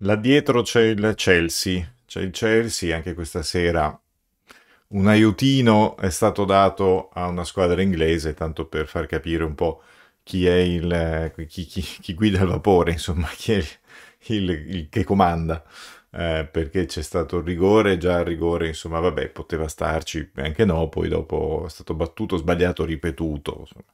Là dietro c'è il Chelsea, c'è il Chelsea anche questa sera. Un aiutino è stato dato a una squadra inglese, tanto per far capire un po' chi è il chi, chi, chi guida il vapore, insomma, chi è il, il, il che comanda. Eh, perché c'è stato il rigore, già il rigore, insomma, vabbè, poteva starci, anche no, poi dopo è stato battuto, sbagliato, ripetuto. Insomma.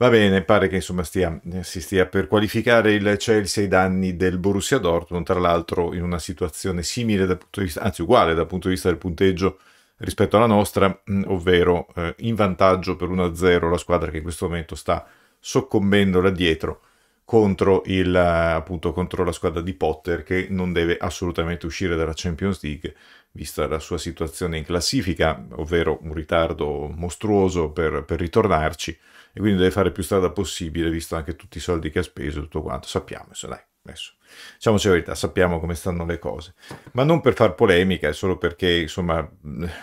Va bene, pare che insomma stia, si stia per qualificare il Chelsea ai danni del Borussia Dortmund, tra l'altro in una situazione simile dal punto di vista, anzi uguale dal punto di vista del punteggio rispetto alla nostra, mm, ovvero eh, in vantaggio per 1-0 la squadra che in questo momento sta soccombendo là dietro contro, il, appunto, contro la squadra di Potter che non deve assolutamente uscire dalla Champions League vista la sua situazione in classifica, ovvero un ritardo mostruoso per, per ritornarci e quindi deve fare più strada possibile visto anche tutti i soldi che ha speso e tutto quanto, sappiamo, insomma, dai, adesso diciamoci la verità, sappiamo come stanno le cose, ma non per far polemica, è solo perché insomma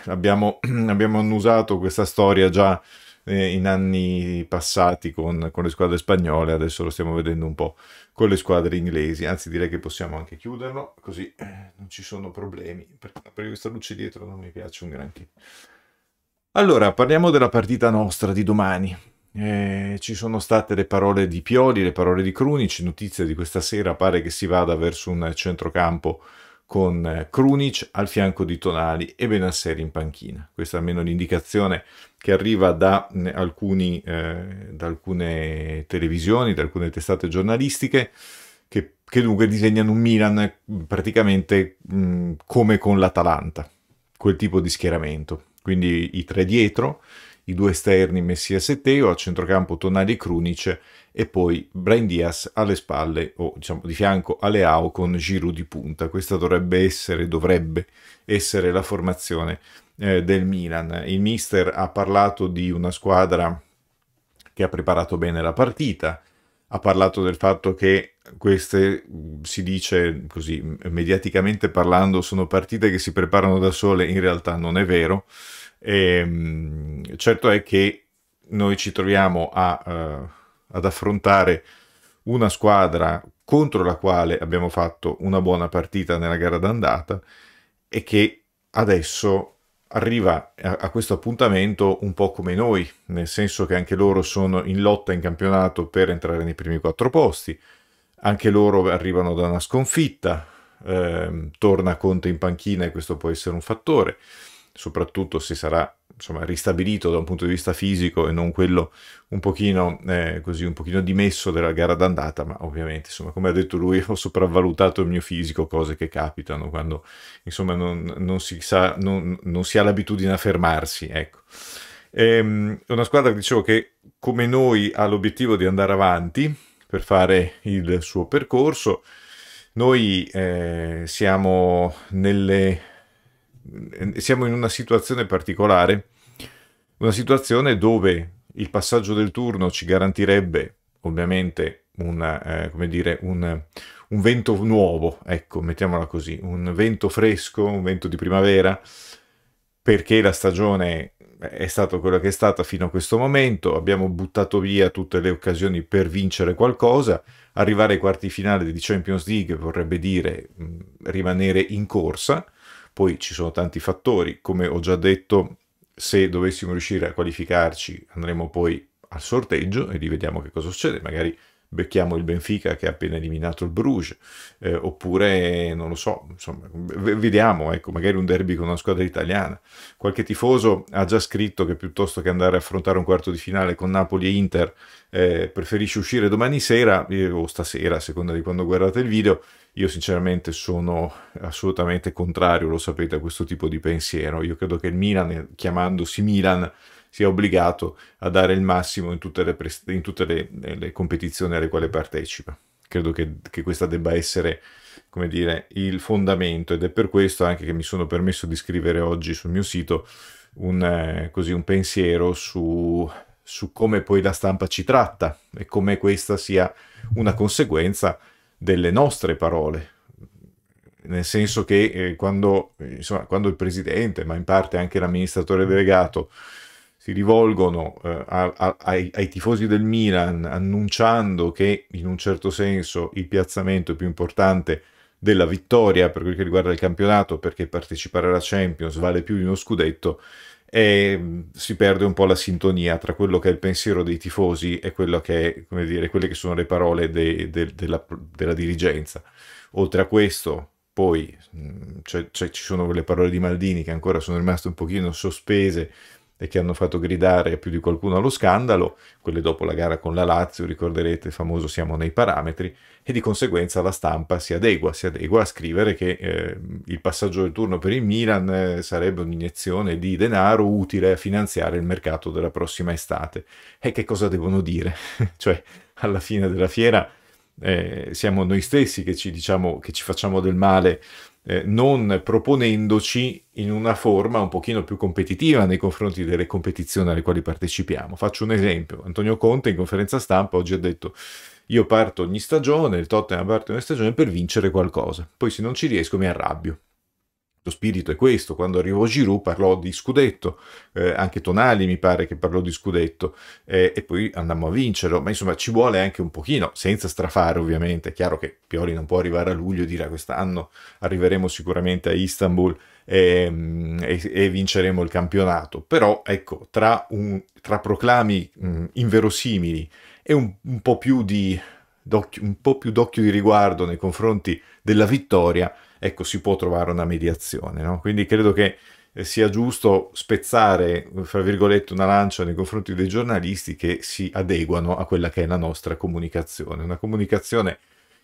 abbiamo, abbiamo annusato questa storia già eh, in anni passati con, con, le squadre spagnole, adesso lo stiamo vedendo un po' con le squadre inglesi, anzi direi che possiamo anche chiuderlo, così eh, non ci sono problemi, perché per questa luce dietro non mi piace un granché. Allora, parliamo della partita nostra di domani. Eh, ci sono state le parole di Pioli, le parole di Crunici, notizia di questa sera, pare che si vada verso un centrocampo con eh, Krunic al fianco di Tonali e Benasseri in panchina. Questa è almeno l'indicazione che arriva da, alcuni, eh, da alcune televisioni, da alcune testate giornalistiche, che, che dunque disegnano un Milan praticamente mh, come con l'Atalanta, quel tipo di schieramento. Quindi i tre dietro, i due esterni Messias e Teo, a centrocampo Tonali e Krunic e poi Brian Diaz alle spalle o diciamo di fianco a Leao con Giroud di punta. Questa dovrebbe essere, dovrebbe essere la formazione eh, del Milan. Il mister ha parlato di una squadra che ha preparato bene la partita, ha parlato del fatto che queste, si dice così, mediaticamente parlando, sono partite che si preparano da sole, in realtà non è vero. E, ehm, certo è che noi ci troviamo a, uh, ad affrontare una squadra contro la quale abbiamo fatto una buona partita nella gara d'andata e che adesso arriva a, a, questo appuntamento un po' come noi, nel senso che anche loro sono in lotta in campionato per entrare nei primi quattro posti, anche loro arrivano da una sconfitta, eh, torna Conte in panchina e questo può essere un fattore, soprattutto se sarà insomma, ristabilito da un punto di vista fisico e non quello un pochino, eh, così, un pochino dimesso della gara d'andata, ma ovviamente, insomma, come ha detto lui, ho sopravvalutato il mio fisico, cose che capitano quando, insomma, non, non si, sa, non, non si ha l'abitudine a fermarsi, ecco. È ehm, una squadra che dicevo che come noi ha l'obiettivo di andare avanti per fare il suo percorso. Noi eh, siamo nelle Ehm, siamo in una situazione particolare, una situazione dove il passaggio del turno ci garantirebbe ovviamente una, eh, come dire, un, un, vento nuovo, ecco, mettiamola così, un vento fresco, un vento di primavera, perché la stagione è stata quella che è stata fino a questo momento, abbiamo buttato via tutte le occasioni per vincere qualcosa, arrivare ai quarti finali di Champions League vorrebbe dire mh, rimanere in corsa, poi ci sono tanti fattori, come ho già detto, se dovessimo riuscire a qualificarci andremo poi al sorteggio e lì vediamo che cosa succede, magari becchiamo il Benfica che ha appena eliminato il Bruges, eh, oppure non lo so, insomma, vediamo, ecco, magari un derby con una squadra italiana. Qualche tifoso ha già scritto che piuttosto che andare a affrontare un quarto di finale con Napoli e Inter, eh, preferisce uscire domani sera eh, o stasera, a seconda di quando guardate il video, io sinceramente sono assolutamente contrario, lo sapete, a questo tipo di pensiero. Io credo che il Milan, chiamandosi Milan, sia obbligato a dare il massimo in tutte le, prest- in tutte le, le competizioni alle quali partecipa. Credo che, che questa debba essere come dire, il fondamento ed è per questo anche che mi sono permesso di scrivere oggi sul mio sito un, eh, così, un pensiero su, su come poi la stampa ci tratta e come questa sia una conseguenza delle nostre parole, nel senso che eh, quando, insomma, quando, il presidente, ma in parte anche l'amministratore delegato, si rivolgono eh, a, a, ai, ai, tifosi del Milan annunciando che in un certo senso il piazzamento più importante della vittoria per quel che riguarda il campionato, perché partecipare alla Champions vale più di uno scudetto, e mm, si perde un po' la sintonia tra quello che è il pensiero dei tifosi e quello che è, come dire, quelle che sono le parole de, de, de della dirigenza. Oltre a questo, poi cioè, cioè, ci sono le parole di Maldini che ancora sono rimaste un pochino sospese e che hanno fatto gridare più di qualcuno allo scandalo, quelle dopo la gara con la Lazio, ricorderete il famoso siamo nei parametri, e di conseguenza la stampa si adegua, si adegua a scrivere che eh, il passaggio del turno per il Milan eh, sarebbe un'iniezione di denaro utile a finanziare il mercato della prossima estate. E che cosa devono dire? cioè, alla fine della fiera eh, siamo noi stessi che ci diciamo che ci facciamo del male eh, non proponendoci in una forma un pochino più competitiva nei confronti delle competizioni alle quali partecipiamo. Faccio un esempio, Antonio Conte in conferenza stampa oggi ha detto io parto ogni stagione, il Tottenham parte ogni stagione per vincere qualcosa, poi se non ci riesco mi arrabbio. Lo spirito è questo, quando arrivò Giroud parlò di scudetto, eh, anche Tonali mi pare che parlò di scudetto, eh, e poi andammo a vincerlo, ma insomma ci vuole anche un pochino, senza strafare ovviamente, è chiaro che Pioli non può arrivare a luglio e dire ah, quest'anno arriveremo sicuramente a Istanbul e, ehm, e, e, vinceremo il campionato, però ecco, tra, un, tra proclami mh, mm, inverosimili e un, un po' più di un po' più d'occhio di riguardo nei confronti della vittoria, ecco, si può trovare una mediazione. No? Quindi credo che eh, sia giusto spezzare, fra virgolette, una lancia nei confronti dei giornalisti che si adeguano a quella che è la nostra comunicazione. Una comunicazione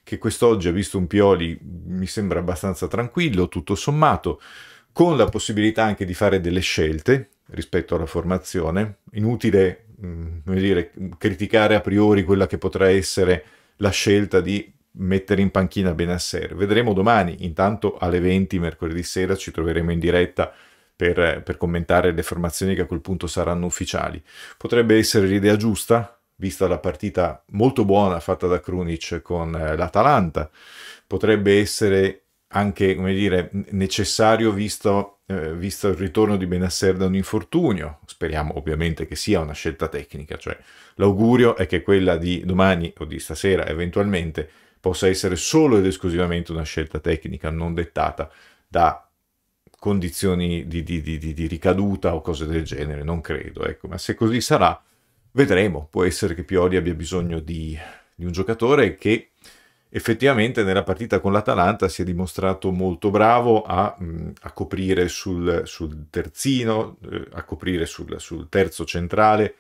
che quest'oggi ha visto un Pioli, mi sembra abbastanza tranquillo, tutto sommato, con la possibilità anche di fare delle scelte rispetto alla formazione. Inutile mh, mm, dire, criticare a priori quella che potrà essere la scelta di mettere in panchina Benasser. Vedremo domani, intanto alle 20 mercoledì sera ci troveremo in diretta per, per commentare le formazioni che a quel punto saranno ufficiali. Potrebbe essere l'idea giusta, vista la partita molto buona fatta da Krunic con eh, l'Atalanta, potrebbe essere anche come dire, necessario visto, eh, visto il ritorno di Benasser da un infortunio. Speriamo ovviamente che sia una scelta tecnica, cioè l'augurio è che quella di domani o di stasera eventualmente possa essere solo ed esclusivamente una scelta tecnica, non dettata da condizioni di, di, di, di ricaduta o cose del genere, non credo, ecco. ma se così sarà, vedremo, può essere che Pioli abbia bisogno di, un giocatore che effettivamente nella partita con l'Atalanta si è dimostrato molto bravo a, mm, a coprire sul, sul terzino, eh, a coprire sul, sul terzo centrale,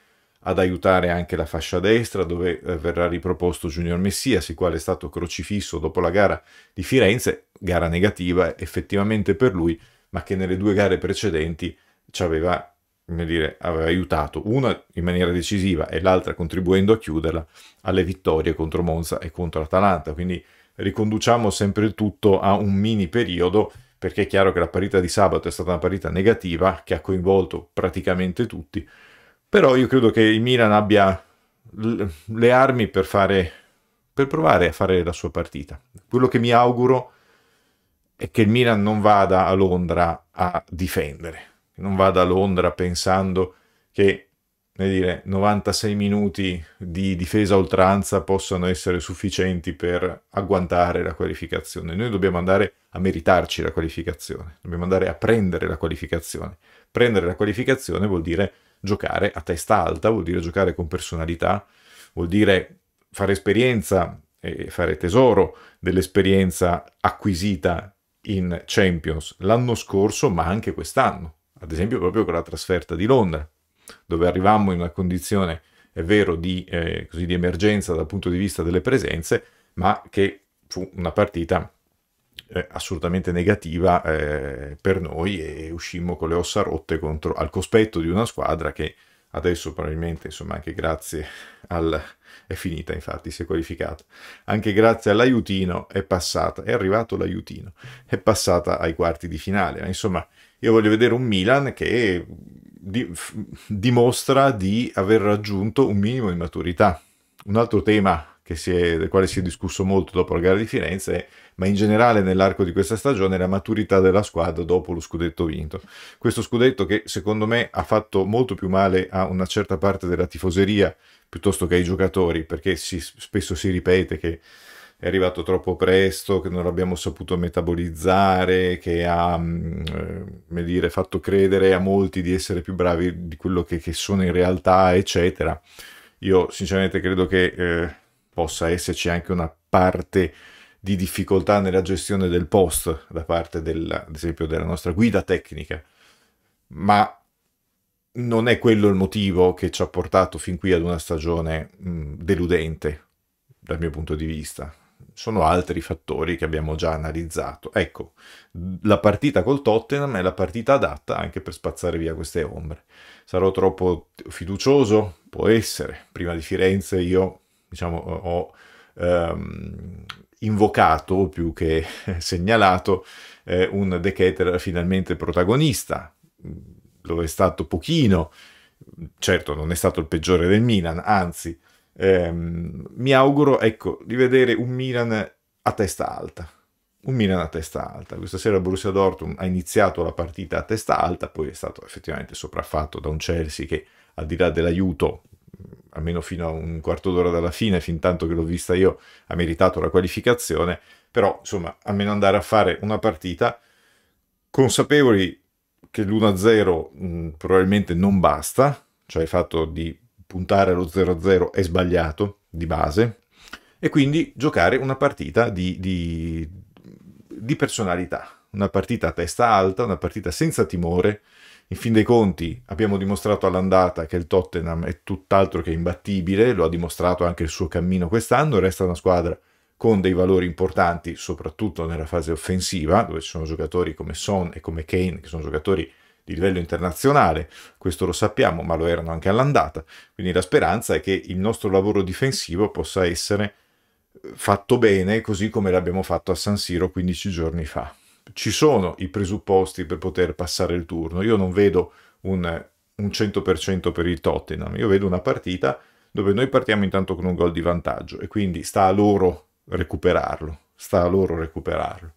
ad aiutare anche la fascia destra, dove eh, verrà riproposto Junior Messias, il quale è stato crocifisso dopo la gara di Firenze, gara negativa effettivamente per lui, ma che nelle due gare precedenti ci aveva, dire, aveva aiutato, una in maniera decisiva e l'altra contribuendo a chiuderla, alle vittorie contro Monza e contro Atalanta. Quindi riconduciamo sempre il tutto a un mini periodo perché è chiaro che la partita di sabato è stata una partita negativa che ha coinvolto praticamente tutti, però io credo che il Milan abbia le armi per, fare, per provare a fare la sua partita. Quello che mi auguro è che il Milan non vada a Londra a difendere, non vada a Londra pensando che dire, 96 minuti di difesa oltranza possano essere sufficienti per agguantare la qualificazione. Noi dobbiamo andare a meritarci la qualificazione, dobbiamo andare a prendere la qualificazione. Prendere la qualificazione vuol dire giocare a testa alta, vuol dire giocare con personalità, vuol dire fare esperienza e fare tesoro dell'esperienza acquisita in Champions l'anno scorso, ma anche quest'anno, ad esempio proprio con la trasferta di Londra, dove arrivammo in una condizione, è vero, di, eh, così, di emergenza dal punto di vista delle presenze, ma che fu una partita eh, assolutamente negativa eh, per noi e uscimmo con le ossa rotte contro, al cospetto di una squadra che adesso probabilmente, insomma, anche grazie al... è finita infatti, si è qualificata, anche grazie all'aiutino è passata, è arrivato l'aiutino, è passata ai quarti di finale, ma insomma io voglio vedere un Milan che di... dimostra di aver raggiunto un minimo di maturità. Un altro tema è, del quale si è discusso molto dopo la gara di Firenze, ma in generale nell'arco di questa stagione la maturità della squadra dopo lo scudetto vinto. Questo scudetto che secondo me ha fatto molto più male a una certa parte della tifoseria piuttosto che ai giocatori, perché si, spesso si ripete che è arrivato troppo presto, che non l'abbiamo saputo metabolizzare, che ha mm, eh, dire, fatto credere a molti di essere più bravi di quello che, che sono in realtà, eccetera. Io sinceramente credo che eh, possa esserci anche una parte di difficoltà nella gestione del post da parte della, ad esempio della nostra guida tecnica, ma non è quello il motivo che ci ha portato fin qui ad una stagione mh, deludente dal mio punto di vista. Sono altri fattori che abbiamo già analizzato. Ecco, la partita col Tottenham è la partita adatta anche per spazzare via queste ombre. Sarò troppo fiducioso? Può essere. Prima di Firenze io diciamo, ho ehm, invocato più che segnalato eh, un De finalmente protagonista. Lo è stato pochino, certo non è stato il peggiore del Milan, anzi ehm, mi auguro ecco, di vedere un Milan a testa alta. Un Milan a testa alta. Questa sera Borussia Dortmund ha iniziato la partita a testa alta, poi è stato effettivamente sopraffatto da un Chelsea che al di là dell'aiuto almeno fino a un quarto d'ora dalla fine, fin tanto che l'ho vista io, ha meritato la qualificazione, però insomma, almeno andare a fare una partita consapevoli che l'1-0 probabilmente non basta, cioè il fatto di puntare allo 0-0 è sbagliato di base, e quindi giocare una partita di, di, di personalità, una partita a testa alta, una partita senza timore, in fin dei conti abbiamo dimostrato all'andata che il Tottenham è tutt'altro che imbattibile, lo ha dimostrato anche il suo cammino quest'anno, resta una squadra con dei valori importanti, soprattutto nella fase offensiva, dove ci sono giocatori come Son e come Kane, che sono giocatori di livello internazionale, questo lo sappiamo, ma lo erano anche all'andata. Quindi la speranza è che il nostro lavoro difensivo possa essere eh, fatto bene, così come l'abbiamo fatto a San Siro 15 giorni fa ci sono i presupposti per poter passare il turno. Io non vedo un, un 100% per il Tottenham, io vedo una partita dove noi partiamo intanto con un gol di vantaggio e quindi sta a loro recuperarlo, sta a loro recuperarlo.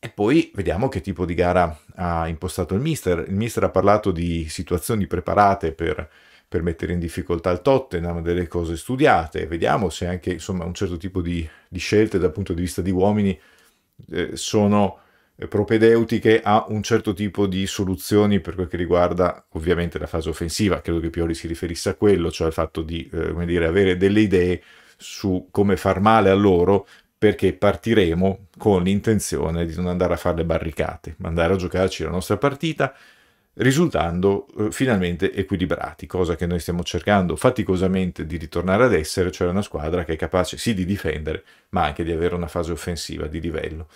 E poi vediamo che tipo di gara ha impostato il mister. Il mister ha parlato di situazioni preparate per, per mettere in difficoltà il Tottenham, delle cose studiate. Vediamo se anche insomma, un certo tipo di, di scelte dal punto di vista di uomini eh, sono eh, propedeutiche a un certo tipo di soluzioni per quel che riguarda ovviamente la fase offensiva, credo che Piori si riferisse a quello, cioè al fatto di eh, dire, avere delle idee su come far male a loro perché partiremo con l'intenzione di non andare a fare le barricate, ma andare a giocarci la nostra partita risultando eh, finalmente equilibrati, cosa che noi stiamo cercando faticosamente di ritornare ad essere, cioè una squadra che è capace sì di difendere, ma anche di avere una fase offensiva di livello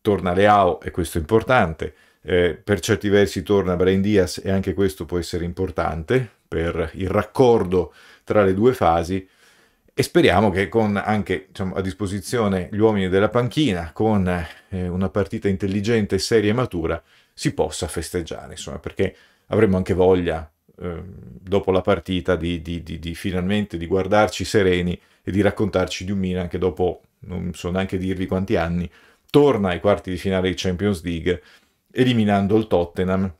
torna Leao e questo è importante, eh, per certi versi torna Brain Diaz e anche questo può essere importante per il raccordo tra le due fasi e speriamo che con anche diciamo, a disposizione gli uomini della panchina, con eh, una partita intelligente, seria e matura, si possa festeggiare, insomma, perché avremo anche voglia ehm, dopo la partita di, di, di, di, finalmente di guardarci sereni e di raccontarci di un Milan che dopo, non so neanche dirvi quanti anni, torna ai quarti di finale di Champions League eliminando il Tottenham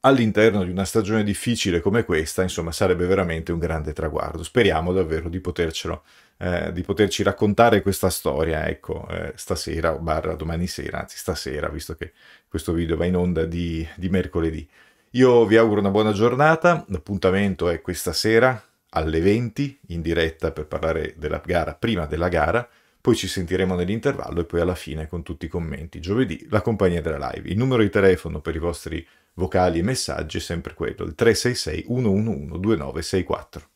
all'interno di una stagione difficile come questa, insomma, sarebbe veramente un grande traguardo. Speriamo davvero di potercelo eh, di poterci raccontare questa storia, ecco, eh, stasera o barra domani sera, anzi stasera, visto che questo video va in onda di, di mercoledì. Io vi auguro una buona giornata, l'appuntamento è questa sera alle 20 in diretta per parlare della gara, prima della gara, poi ci sentiremo nell'intervallo e poi alla fine con tutti i commenti. Giovedì la compagnia della live. Il numero di telefono per i vostri vocali e messaggi è sempre quello, il 366 111 2964.